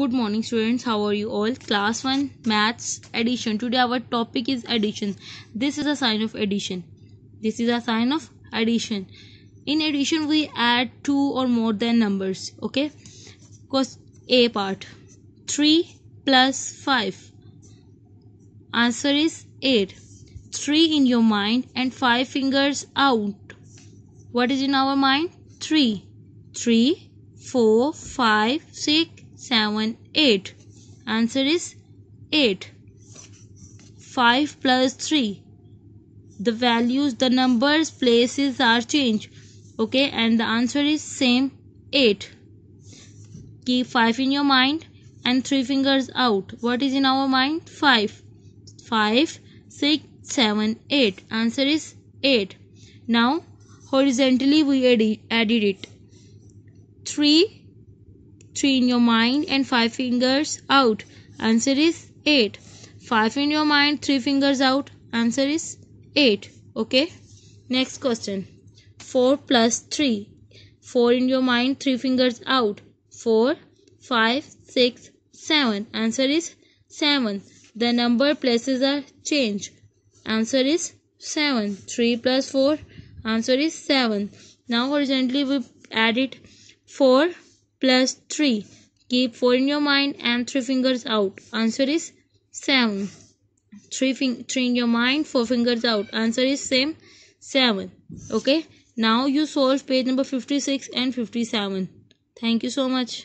good morning students how are you all class 1 maths addition today our topic is addition this is a sign of addition this is a sign of addition in addition we add two or more than numbers okay cause a part 3 plus 5 answer is 8 3 in your mind and 5 fingers out what is in our mind 3 3 4 5 6 7, 8. Answer is 8. 5 plus 3. The values, the numbers, places are changed. Okay, and the answer is same 8. Keep 5 in your mind and 3 fingers out. What is in our mind? 5. 5, 6, 7, 8. Answer is 8. Now, horizontally we added it. 3 3 in your mind and 5 fingers out. Answer is 8. 5 in your mind, 3 fingers out. Answer is 8. Okay. Next question. 4 plus 3. 4 in your mind, 3 fingers out. 4, 5, 6, 7. Answer is 7. The number places are changed. Answer is 7. 3 plus 4. Answer is 7. Now horizontally we add it 4 plus 3. Keep 4 in your mind and 3 fingers out. Answer is 7. 3, 3 in your mind, 4 fingers out. Answer is same 7. Okay. Now you solve page number 56 and 57. Thank you so much.